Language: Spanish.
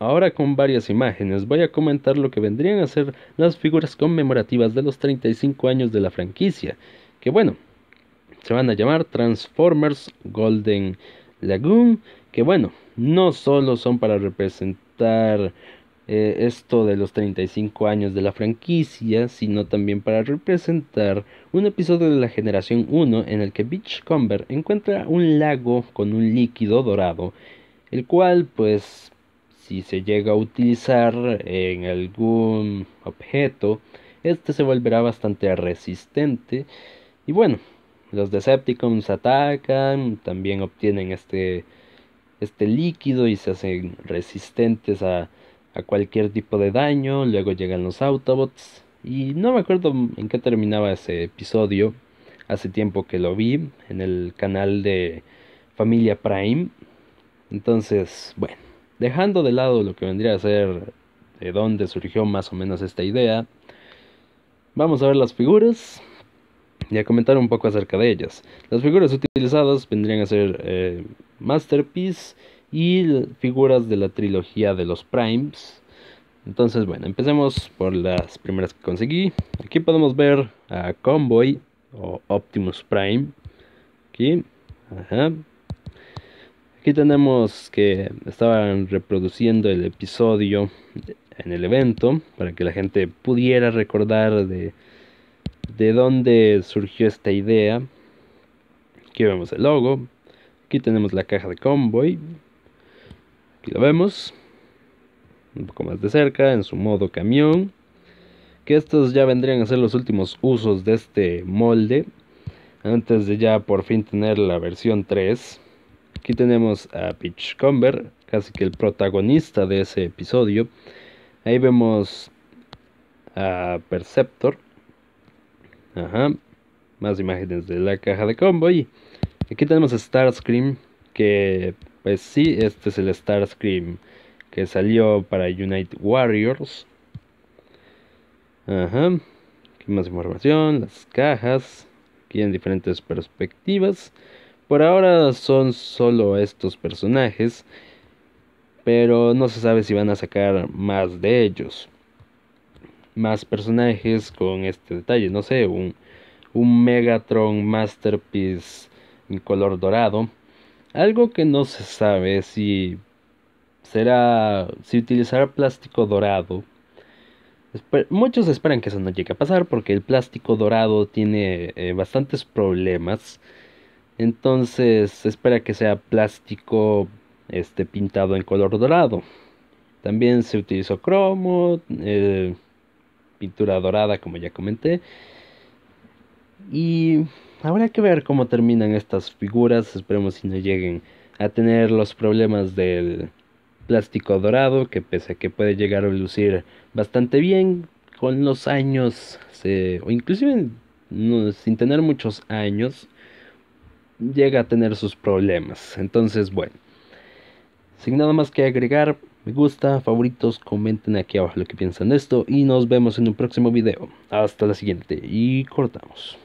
Ahora con varias imágenes voy a comentar lo que vendrían a ser las figuras conmemorativas de los 35 años de la franquicia, que bueno, se van a llamar Transformers Golden Lagoon, que bueno, no solo son para representar eh, esto de los 35 años de la franquicia, sino también para representar un episodio de la generación 1 en el que Beachcomber encuentra un lago con un líquido dorado, el cual pues si se llega a utilizar en algún objeto, este se volverá bastante resistente. Y bueno, los Decepticons atacan, también obtienen este, este líquido y se hacen resistentes a, a cualquier tipo de daño. Luego llegan los Autobots. Y no me acuerdo en qué terminaba ese episodio. Hace tiempo que lo vi en el canal de Familia Prime. Entonces, bueno. Dejando de lado lo que vendría a ser de dónde surgió más o menos esta idea, vamos a ver las figuras y a comentar un poco acerca de ellas. Las figuras utilizadas vendrían a ser eh, Masterpiece y figuras de la trilogía de los Primes. Entonces, bueno, empecemos por las primeras que conseguí. Aquí podemos ver a Convoy o Optimus Prime. Aquí, ajá, Aquí tenemos que estaban reproduciendo el episodio en el evento para que la gente pudiera recordar de, dónde surgió esta idea. Aquí vemos el logo. Aquí tenemos la caja de convoy. Aquí lo vemos. Un poco más de cerca en su modo camión. Que estos ya vendrían a ser los últimos usos de este molde. Antes de ya por fin tener la versión 3 Aquí tenemos a Conver, casi que el protagonista de ese episodio. Ahí vemos a Perceptor. Ajá. Más imágenes de la caja de combo. Y aquí tenemos a Starscream. Que pues sí, este es el Starscream que salió para Unite Warriors. Ajá. Aquí más información. Las cajas. Aquí en diferentes perspectivas. Por ahora son solo estos personajes, pero no se sabe si van a sacar más de ellos. Más personajes con este detalle, no sé, un, Megatron Masterpiece en color dorado. Algo que no se sabe si será, si utilizará plástico dorado. muchos esperan que eso no llegue a pasar porque el plástico dorado tiene eh, bastantes problemas entonces espera que sea plástico este, pintado en color dorado. También se utilizó cromo, eh, pintura dorada como ya comenté. Y habrá que ver cómo terminan estas figuras. Esperemos si no lleguen a tener los problemas del plástico dorado, que pese a que puede llegar a lucir bastante bien, con los años, o inclusive sin tener muchos años, llega a tener sus problemas. Entonces, bueno, sin nada más que agregar, me gusta, favoritos, comenten aquí abajo lo que piensan de esto y nos vemos en un próximo video. Hasta la siguiente y cortamos.